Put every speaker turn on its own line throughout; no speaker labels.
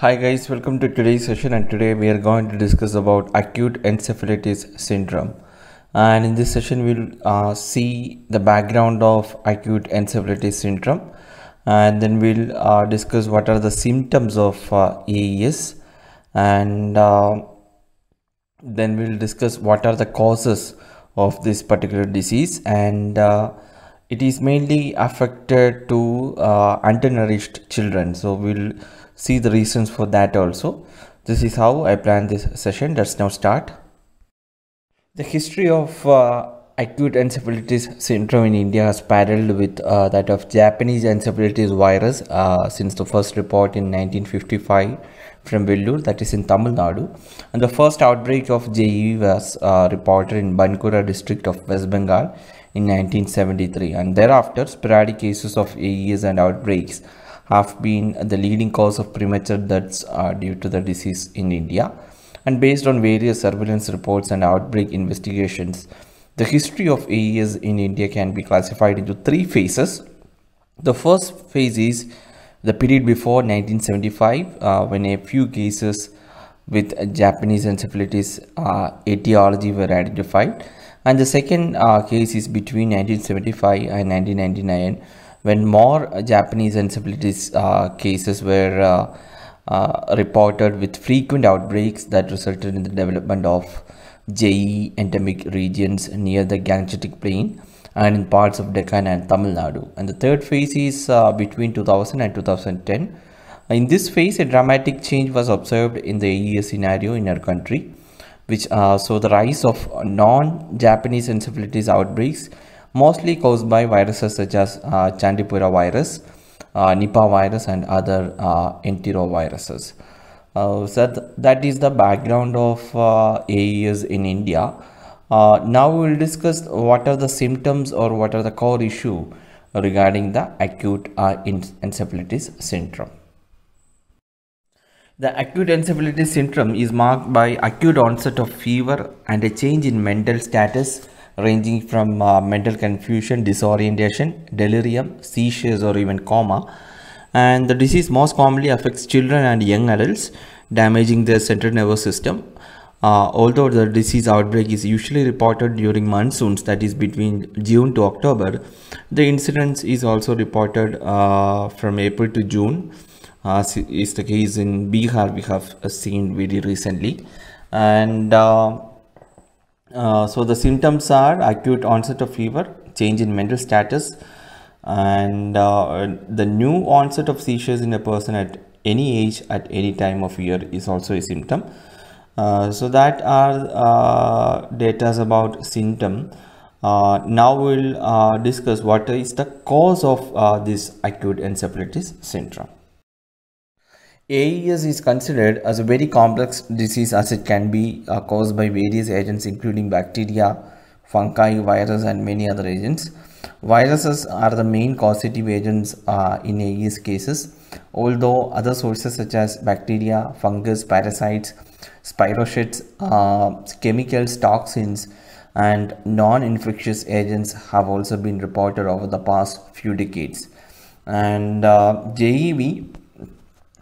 Hi guys, welcome to today's session and today we are going to discuss about acute encephalitis syndrome. And in this session we'll uh, see the background of acute encephalitis syndrome and then we'll uh, discuss what are the symptoms of uh, AES and uh, then we'll discuss what are the causes of this particular disease and uh, it is mainly affected to uh, undernourished children. So we'll see the reasons for that also. This is how I plan this session. Let's now start. The history of uh, acute encephalitis syndrome in India has paralleled with uh, that of Japanese encephalitis virus uh, since the first report in 1955 from Villur, that is in Tamil Nadu. And the first outbreak of JE was uh, reported in Bankura district of West Bengal in 1973. And thereafter, sporadic cases of AEs and outbreaks have been the leading cause of premature deaths uh, due to the disease in India. And based on various surveillance reports and outbreak investigations, the history of AES in India can be classified into three phases. The first phase is the period before 1975 uh, when a few cases with Japanese encephalitis uh, etiology were identified and the second uh, case is between 1975 and 1999 when more Japanese encephalitis uh, cases were uh, uh, reported with frequent outbreaks that resulted in the development of JE endemic regions near the Gangetic Plain and in parts of Deccan and Tamil Nadu. And the third phase is uh, between 2000 and 2010. In this phase, a dramatic change was observed in the AES scenario in our country, which uh, saw the rise of non-Japanese encephalitis outbreaks mostly caused by viruses such as uh, Chandipura virus, uh, Nipah virus and other uh, enteroviruses. Uh, so th that is the background of uh, AES in India. Uh, now we will discuss what are the symptoms or what are the core issue regarding the acute uh, encephalitis syndrome. The acute encephalitis syndrome is marked by acute onset of fever and a change in mental status ranging from uh, mental confusion, disorientation, delirium, seizures or even coma. And the disease most commonly affects children and young adults, damaging their central nervous system. Uh, although the disease outbreak is usually reported during monsoons, that is between June to October, the incidence is also reported uh, from April to June, as uh, is the case in Bihar we have uh, seen very recently. And uh, uh, so the symptoms are acute onset of fever, change in mental status, and uh, the new onset of seizures in a person at any age at any time of year is also a symptom. Uh, so that are uh, data about symptom. Uh, now we'll uh, discuss what is the cause of this acute encephalitis syndrome. AES is considered as a very complex disease as it can be uh, caused by various agents including bacteria, fungi, virus and many other agents. Viruses are the main causative agents uh, in AES cases, although other sources such as bacteria, fungus, parasites, spirochetes, uh, chemicals, toxins and non-infectious agents have also been reported over the past few decades. And uh, JEV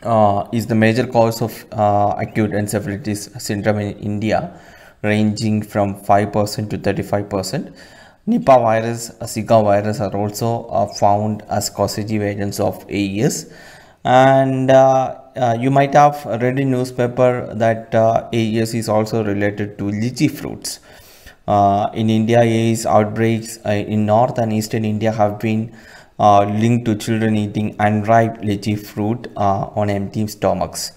uh, is the major cause of uh, acute encephalitis syndrome in India, ranging from 5% to 35%. Nipah virus, uh, Zika virus are also uh, found as causative agents of AES. And uh, uh, you might have read in newspaper that AES is also related to lychee fruits. in India, AES outbreaks in north and eastern India have been uh, linked to children eating unripe lychee fruit uh, on empty stomachs.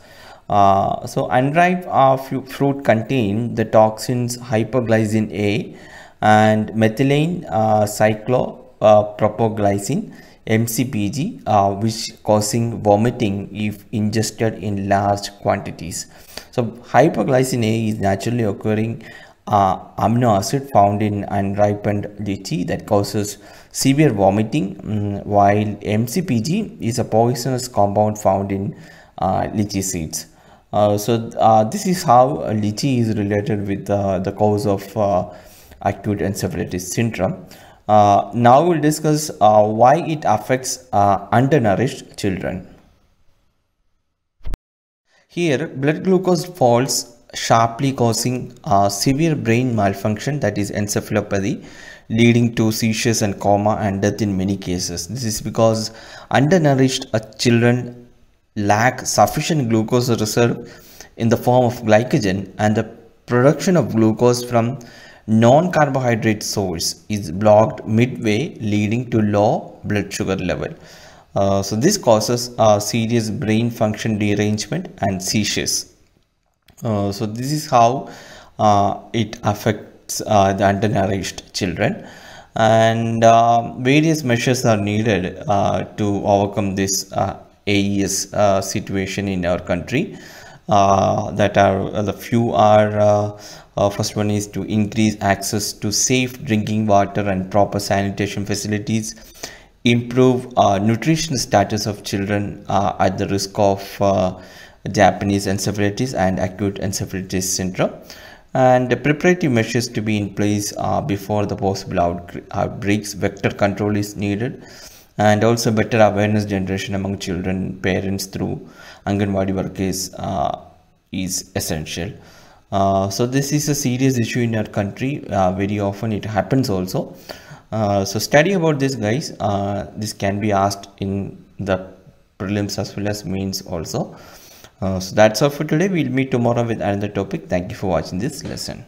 Uh, so unripe uh, fruit contain the toxins hyperglycin A and methylene uh, cyclopropoglycin uh, MCPG uh, which causing vomiting if ingested in large quantities. So A is naturally occurring uh, amino acid found in unripened lychee that causes severe vomiting mm, while MCPG is a poisonous compound found in uh, lychee seeds. Uh, so uh, this is how lychee is related with uh, the cause of uh, acute encephalitis syndrome. now we'll discuss why it affects undernourished children. Here blood glucose falls sharply causing a severe brain malfunction that is encephalopathy leading to seizures and coma and death in many cases. This is because undernourished uh, children lack sufficient glucose reserve in the form of glycogen and the production of glucose from non-carbohydrate source is blocked midway leading to low blood sugar level. Uh, so this causes a serious brain function derangement and seizures. Uh, so this is how uh, it affects uh, the undernourished children and uh, various measures are needed uh, to overcome this AES situation in our country that are the few are first one is to increase access to safe drinking water and proper sanitation facilities improve nutrition status of children at the risk of Japanese encephalitis and acute encephalitis syndrome and the preparative measures to be in place uh, before the possible outbreaks vector control is needed and also better awareness generation among children parents through anganwadi workers uh, is essential uh, so this is a serious issue in our country uh, very often it happens also uh, so study about this guys uh, this can be asked in the prelims as well as mains also uh, so that's all for today. We'll meet tomorrow with another topic. Thank you for watching this lesson.